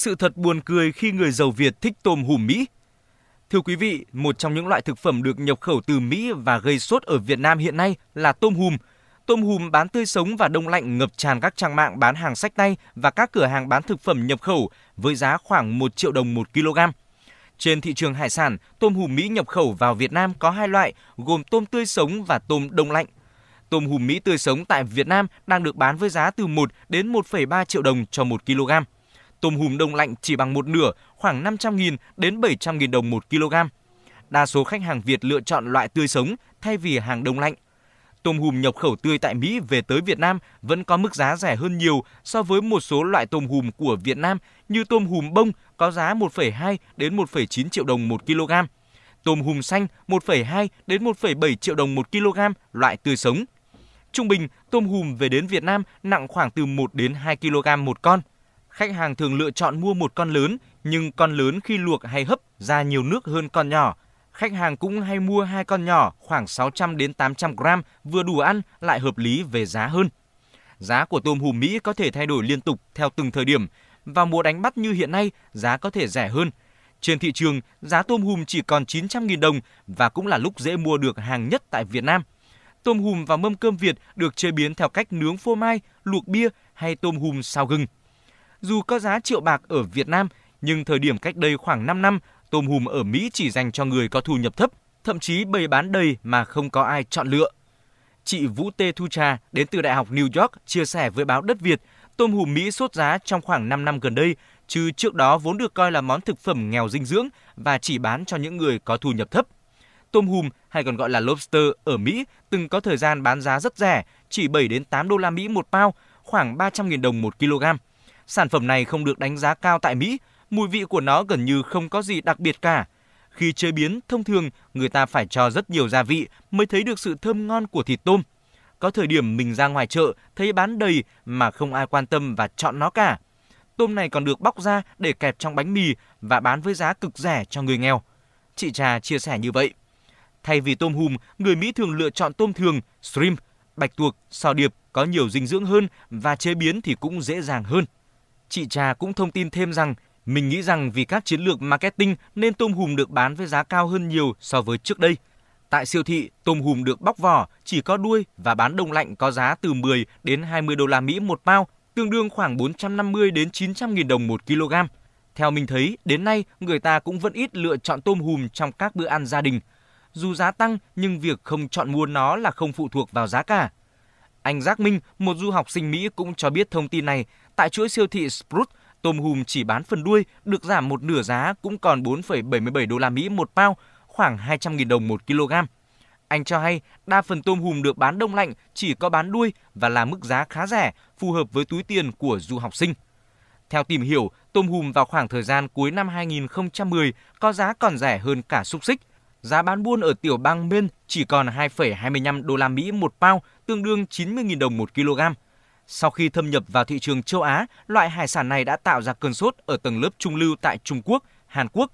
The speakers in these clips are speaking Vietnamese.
sự thật buồn cười khi người giàu Việt thích tôm hùm Mỹ. Thưa quý vị, một trong những loại thực phẩm được nhập khẩu từ Mỹ và gây sốt ở Việt Nam hiện nay là tôm hùm. Tôm hùm bán tươi sống và đông lạnh ngập tràn các trang mạng bán hàng sách tay và các cửa hàng bán thực phẩm nhập khẩu với giá khoảng 1 triệu đồng 1 kg. Trên thị trường hải sản, tôm hùm Mỹ nhập khẩu vào Việt Nam có hai loại, gồm tôm tươi sống và tôm đông lạnh. Tôm hùm Mỹ tươi sống tại Việt Nam đang được bán với giá từ 1 đến 1,3 triệu đồng cho 1 kg tôm hùm đông lạnh chỉ bằng một nửa, khoảng 500.000 đến 700.000 đồng 1 kg. Đa số khách hàng Việt lựa chọn loại tươi sống thay vì hàng đông lạnh. Tôm hùm nhập khẩu tươi tại Mỹ về tới Việt Nam vẫn có mức giá rẻ hơn nhiều so với một số loại tôm hùm của Việt Nam như tôm hùm bông có giá 1,2 đến 1,9 triệu đồng 1 kg. Tôm hùm xanh 1,2 đến 1,7 triệu đồng 1 kg loại tươi sống. Trung bình, tôm hùm về đến Việt Nam nặng khoảng từ 1 đến 2 kg một con khách hàng thường lựa chọn mua một con lớn, nhưng con lớn khi luộc hay hấp ra nhiều nước hơn con nhỏ. Khách hàng cũng hay mua hai con nhỏ khoảng 600 đến 800 gram vừa đủ ăn lại hợp lý về giá hơn. Giá của tôm hùm Mỹ có thể thay đổi liên tục theo từng thời điểm. Vào mùa đánh bắt như hiện nay, giá có thể rẻ hơn. Trên thị trường, giá tôm hùm chỉ còn 900.000 đồng và cũng là lúc dễ mua được hàng nhất tại Việt Nam. Tôm hùm và mâm cơm Việt được chế biến theo cách nướng phô mai, luộc bia hay tôm hùm xào gừng. Dù có giá triệu bạc ở Việt Nam, nhưng thời điểm cách đây khoảng 5 năm, tôm hùm ở Mỹ chỉ dành cho người có thu nhập thấp, thậm chí bày bán đầy mà không có ai chọn lựa. Chị Vũ Tê Thu Trà đến từ Đại học New York chia sẻ với báo Đất Việt, tôm hùm Mỹ sốt giá trong khoảng 5 năm gần đây, chứ trước đó vốn được coi là món thực phẩm nghèo dinh dưỡng và chỉ bán cho những người có thu nhập thấp. Tôm hùm hay còn gọi là lobster ở Mỹ từng có thời gian bán giá rất rẻ, chỉ 7 đến 8 đô la Mỹ một bao khoảng 300.000 đồng một kg. Sản phẩm này không được đánh giá cao tại Mỹ, mùi vị của nó gần như không có gì đặc biệt cả. Khi chế biến, thông thường người ta phải cho rất nhiều gia vị mới thấy được sự thơm ngon của thịt tôm. Có thời điểm mình ra ngoài chợ thấy bán đầy mà không ai quan tâm và chọn nó cả. Tôm này còn được bóc ra để kẹp trong bánh mì và bán với giá cực rẻ cho người nghèo. Chị Trà chia sẻ như vậy. Thay vì tôm hùm, người Mỹ thường lựa chọn tôm thường, shrimp, bạch tuộc, sò điệp có nhiều dinh dưỡng hơn và chế biến thì cũng dễ dàng hơn chị Trà cũng thông tin thêm rằng mình nghĩ rằng vì các chiến lược marketing nên tôm hùm được bán với giá cao hơn nhiều so với trước đây. Tại siêu thị, tôm hùm được bóc vỏ, chỉ có đuôi và bán đông lạnh có giá từ 10 đến 20 đô la Mỹ một bao, tương đương khoảng 450 đến 900 nghìn đồng một kg. Theo mình thấy, đến nay người ta cũng vẫn ít lựa chọn tôm hùm trong các bữa ăn gia đình. Dù giá tăng nhưng việc không chọn mua nó là không phụ thuộc vào giá cả. Anh Giác Minh, một du học sinh Mỹ cũng cho biết thông tin này Tại chuỗi siêu thị Sprout, tôm hùm chỉ bán phần đuôi được giảm một nửa giá cũng còn 4,77 đô la Mỹ một bao, khoảng 200.000 đồng một kg. Anh cho hay đa phần tôm hùm được bán đông lạnh chỉ có bán đuôi và là mức giá khá rẻ, phù hợp với túi tiền của du học sinh. Theo tìm hiểu, tôm hùm vào khoảng thời gian cuối năm 2010 có giá còn rẻ hơn cả xúc xích. Giá bán buôn ở tiểu bang Maine chỉ còn 2,25 đô la Mỹ một bao, tương đương 90.000 đồng một kg. Sau khi thâm nhập vào thị trường châu Á, loại hải sản này đã tạo ra cơn sốt ở tầng lớp trung lưu tại Trung Quốc, Hàn Quốc.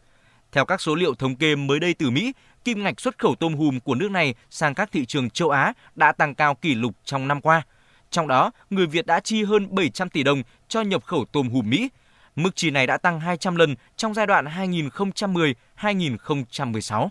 Theo các số liệu thống kê mới đây từ Mỹ, kim ngạch xuất khẩu tôm hùm của nước này sang các thị trường châu Á đã tăng cao kỷ lục trong năm qua. Trong đó, người Việt đã chi hơn 700 tỷ đồng cho nhập khẩu tôm hùm Mỹ. Mức chi này đã tăng 200 lần trong giai đoạn 2010-2016.